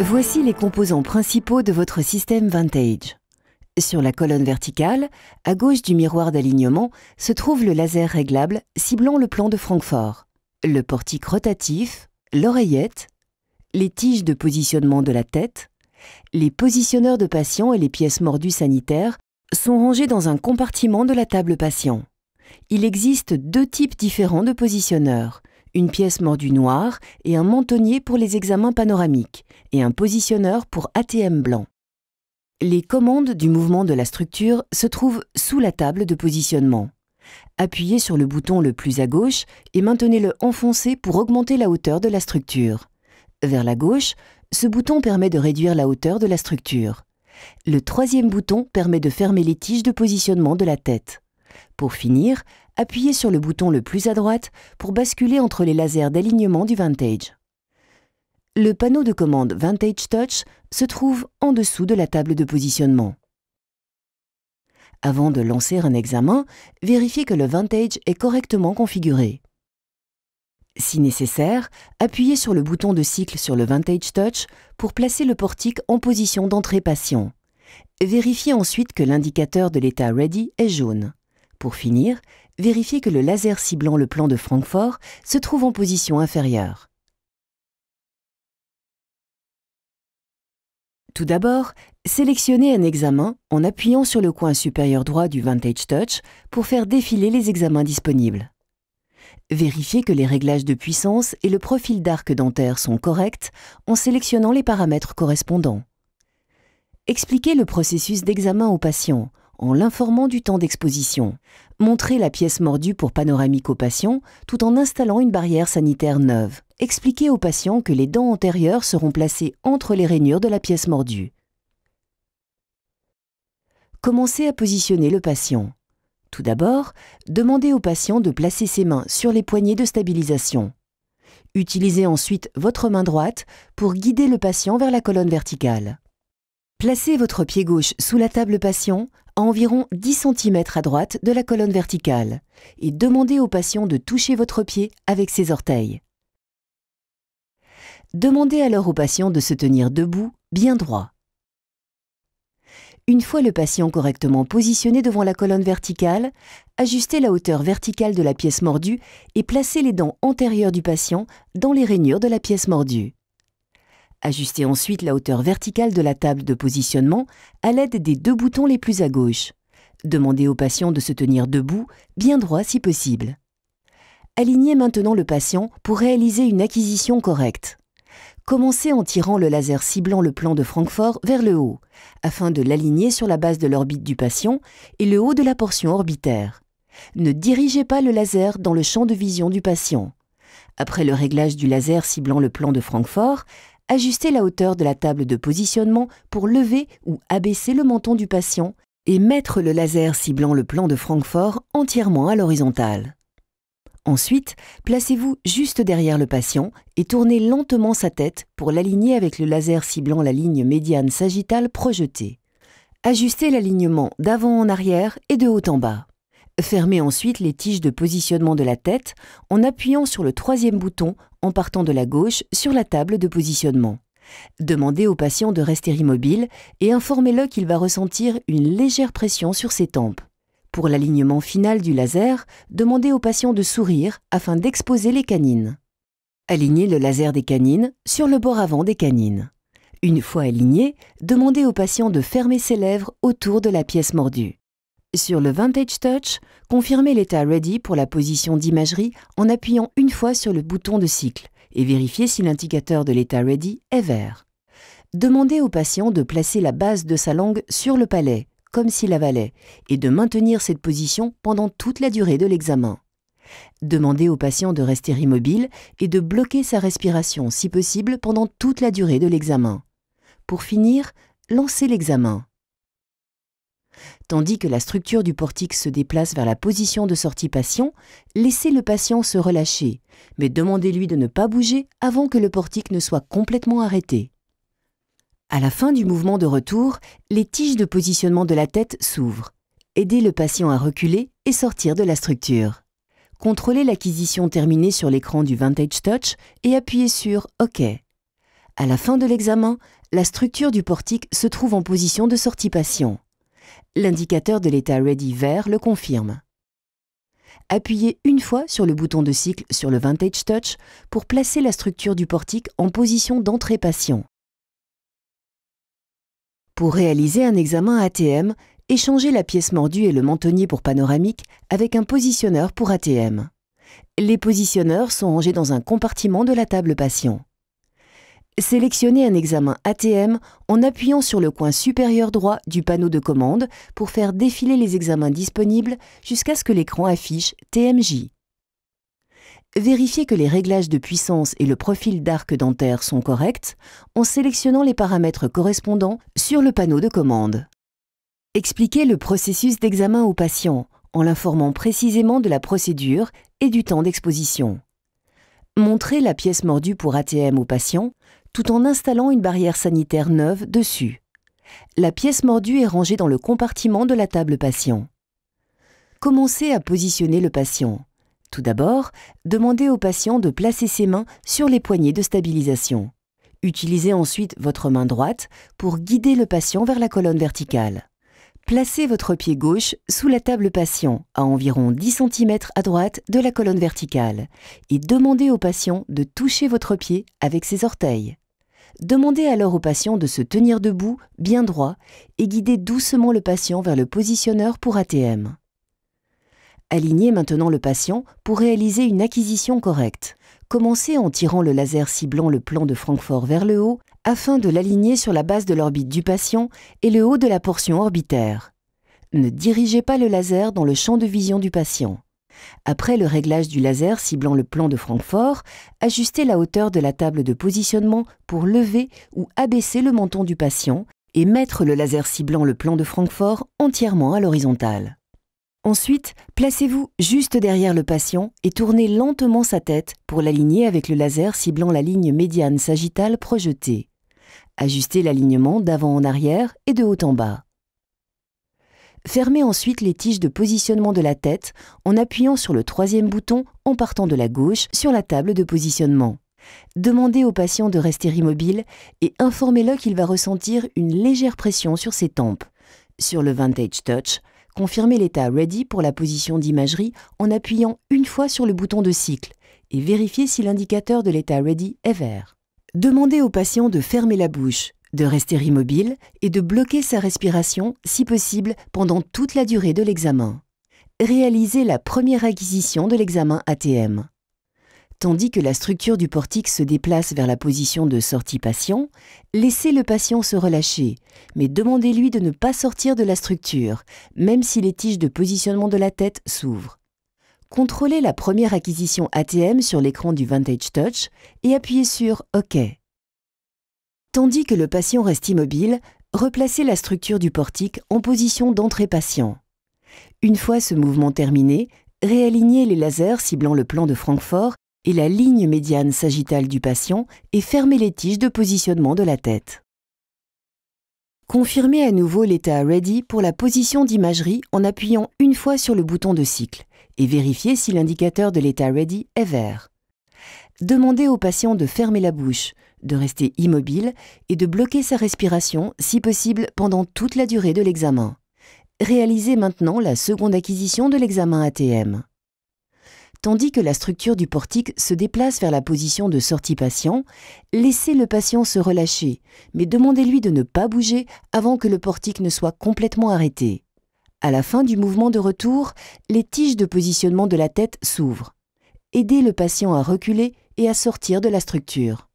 Voici les composants principaux de votre système Vantage. Sur la colonne verticale, à gauche du miroir d'alignement, se trouve le laser réglable ciblant le plan de Francfort, le portique rotatif, l'oreillette, les tiges de positionnement de la tête, les positionneurs de patients et les pièces mordues sanitaires sont rangés dans un compartiment de la table patient. Il existe deux types différents de positionneurs, une pièce mordue noire et un mentonnier pour les examens panoramiques, et un positionneur pour ATM blanc. Les commandes du mouvement de la structure se trouvent sous la table de positionnement. Appuyez sur le bouton le plus à gauche et maintenez-le enfoncé pour augmenter la hauteur de la structure. Vers la gauche, ce bouton permet de réduire la hauteur de la structure. Le troisième bouton permet de fermer les tiges de positionnement de la tête. Pour finir, appuyez sur le bouton le plus à droite pour basculer entre les lasers d'alignement du Vantage. Le panneau de commande Vantage Touch se trouve en dessous de la table de positionnement. Avant de lancer un examen, vérifiez que le Vantage est correctement configuré. Si nécessaire, appuyez sur le bouton de cycle sur le Vantage Touch pour placer le portique en position d'entrée patient. Vérifiez ensuite que l'indicateur de l'état Ready est jaune. Pour finir, vérifiez que le laser ciblant le plan de Francfort se trouve en position inférieure. Tout d'abord, sélectionnez un examen en appuyant sur le coin supérieur droit du Vantage Touch pour faire défiler les examens disponibles. Vérifiez que les réglages de puissance et le profil d'arc dentaire sont corrects en sélectionnant les paramètres correspondants. Expliquez le processus d'examen au patient en l'informant du temps d'exposition, montrez la pièce mordue pour panoramique au patient tout en installant une barrière sanitaire neuve, Expliquez au patient que les dents antérieures seront placées entre les rainures de la pièce mordue. Commencez à positionner le patient. Tout d'abord, demandez au patient de placer ses mains sur les poignées de stabilisation. Utilisez ensuite votre main droite pour guider le patient vers la colonne verticale. Placez votre pied gauche sous la table patient à environ 10 cm à droite de la colonne verticale et demandez au patient de toucher votre pied avec ses orteils. Demandez alors au patient de se tenir debout, bien droit. Une fois le patient correctement positionné devant la colonne verticale, ajustez la hauteur verticale de la pièce mordue et placez les dents antérieures du patient dans les rainures de la pièce mordue. Ajustez ensuite la hauteur verticale de la table de positionnement à l'aide des deux boutons les plus à gauche. Demandez au patient de se tenir debout, bien droit si possible. Alignez maintenant le patient pour réaliser une acquisition correcte. Commencez en tirant le laser ciblant le plan de Francfort vers le haut, afin de l'aligner sur la base de l'orbite du patient et le haut de la portion orbitaire. Ne dirigez pas le laser dans le champ de vision du patient. Après le réglage du laser ciblant le plan de Francfort, Ajustez la hauteur de la table de positionnement pour lever ou abaisser le menton du patient et mettre le laser ciblant le plan de Francfort entièrement à l'horizontale. Ensuite, placez-vous juste derrière le patient et tournez lentement sa tête pour l'aligner avec le laser ciblant la ligne médiane sagittale projetée. Ajustez l'alignement d'avant en arrière et de haut en bas. Fermez ensuite les tiges de positionnement de la tête en appuyant sur le troisième bouton en partant de la gauche sur la table de positionnement. Demandez au patient de rester immobile et informez-le qu'il va ressentir une légère pression sur ses tempes. Pour l'alignement final du laser, demandez au patient de sourire afin d'exposer les canines. Alignez le laser des canines sur le bord avant des canines. Une fois aligné, demandez au patient de fermer ses lèvres autour de la pièce mordue. Sur le Vantage Touch, confirmez l'état Ready pour la position d'imagerie en appuyant une fois sur le bouton de cycle et vérifiez si l'indicateur de l'état Ready est vert. Demandez au patient de placer la base de sa langue sur le palais, comme s'il avalait, et de maintenir cette position pendant toute la durée de l'examen. Demandez au patient de rester immobile et de bloquer sa respiration si possible pendant toute la durée de l'examen. Pour finir, lancez l'examen. Tandis que la structure du portique se déplace vers la position de sortie patient, laissez le patient se relâcher, mais demandez-lui de ne pas bouger avant que le portique ne soit complètement arrêté. À la fin du mouvement de retour, les tiges de positionnement de la tête s'ouvrent. Aidez le patient à reculer et sortir de la structure. Contrôlez l'acquisition terminée sur l'écran du Vantage Touch et appuyez sur OK. À la fin de l'examen, la structure du portique se trouve en position de sortie patient. L'indicateur de l'état Ready vert le confirme. Appuyez une fois sur le bouton de cycle sur le Vintage Touch pour placer la structure du portique en position d'entrée patient. Pour réaliser un examen ATM, échangez la pièce mordue et le mentonnier pour panoramique avec un positionneur pour ATM. Les positionneurs sont rangés dans un compartiment de la table patient. Sélectionnez un examen ATM en appuyant sur le coin supérieur droit du panneau de commande pour faire défiler les examens disponibles jusqu'à ce que l'écran affiche TMJ. Vérifiez que les réglages de puissance et le profil d'arc dentaire sont corrects en sélectionnant les paramètres correspondants sur le panneau de commande. Expliquez le processus d'examen au patient en l'informant précisément de la procédure et du temps d'exposition. Montrez la pièce mordue pour ATM au patient, tout en installant une barrière sanitaire neuve dessus. La pièce mordue est rangée dans le compartiment de la table patient. Commencez à positionner le patient. Tout d'abord, demandez au patient de placer ses mains sur les poignées de stabilisation. Utilisez ensuite votre main droite pour guider le patient vers la colonne verticale. Placez votre pied gauche sous la table patient, à environ 10 cm à droite de la colonne verticale, et demandez au patient de toucher votre pied avec ses orteils. Demandez alors au patient de se tenir debout, bien droit, et guidez doucement le patient vers le positionneur pour ATM. Alignez maintenant le patient pour réaliser une acquisition correcte. Commencez en tirant le laser ciblant le plan de Francfort vers le haut afin de l'aligner sur la base de l'orbite du patient et le haut de la portion orbitaire. Ne dirigez pas le laser dans le champ de vision du patient. Après le réglage du laser ciblant le plan de Francfort, ajustez la hauteur de la table de positionnement pour lever ou abaisser le menton du patient et mettre le laser ciblant le plan de Francfort entièrement à l'horizontale. Ensuite, placez-vous juste derrière le patient et tournez lentement sa tête pour l'aligner avec le laser ciblant la ligne médiane sagittale projetée. Ajustez l'alignement d'avant en arrière et de haut en bas. Fermez ensuite les tiges de positionnement de la tête en appuyant sur le troisième bouton en partant de la gauche sur la table de positionnement. Demandez au patient de rester immobile et informez-le qu'il va ressentir une légère pression sur ses tempes. Sur le Vantage Touch, confirmez l'état Ready pour la position d'imagerie en appuyant une fois sur le bouton de cycle et vérifiez si l'indicateur de l'état Ready est vert. Demandez au patient de fermer la bouche de rester immobile et de bloquer sa respiration si possible pendant toute la durée de l'examen. Réalisez la première acquisition de l'examen ATM. Tandis que la structure du portique se déplace vers la position de sortie patient, laissez le patient se relâcher, mais demandez-lui de ne pas sortir de la structure, même si les tiges de positionnement de la tête s'ouvrent. Contrôlez la première acquisition ATM sur l'écran du Vantage Touch et appuyez sur OK. Tandis que le patient reste immobile, replacez la structure du portique en position d'entrée patient. Une fois ce mouvement terminé, réalignez les lasers ciblant le plan de Francfort et la ligne médiane sagittale du patient et fermez les tiges de positionnement de la tête. Confirmez à nouveau l'état Ready pour la position d'imagerie en appuyant une fois sur le bouton de cycle et vérifiez si l'indicateur de l'état Ready est vert. Demandez au patient de fermer la bouche, de rester immobile et de bloquer sa respiration si possible pendant toute la durée de l'examen. Réalisez maintenant la seconde acquisition de l'examen ATM. Tandis que la structure du portique se déplace vers la position de sortie patient, laissez le patient se relâcher, mais demandez-lui de ne pas bouger avant que le portique ne soit complètement arrêté. À la fin du mouvement de retour, les tiges de positionnement de la tête s'ouvrent. Aidez le patient à reculer et à sortir de la structure.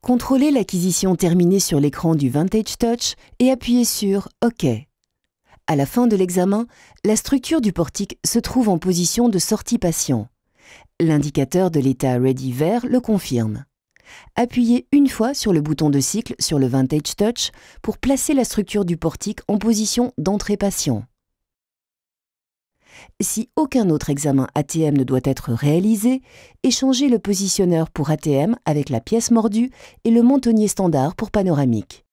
Contrôlez l'acquisition terminée sur l'écran du Vintage Touch et appuyez sur OK. À la fin de l'examen, la structure du portique se trouve en position de sortie patient. L'indicateur de l'état Ready vert le confirme. Appuyez une fois sur le bouton de cycle sur le Vintage Touch pour placer la structure du portique en position d'entrée patient. Si aucun autre examen ATM ne doit être réalisé, échangez le positionneur pour ATM avec la pièce mordue et le montonnier standard pour panoramique.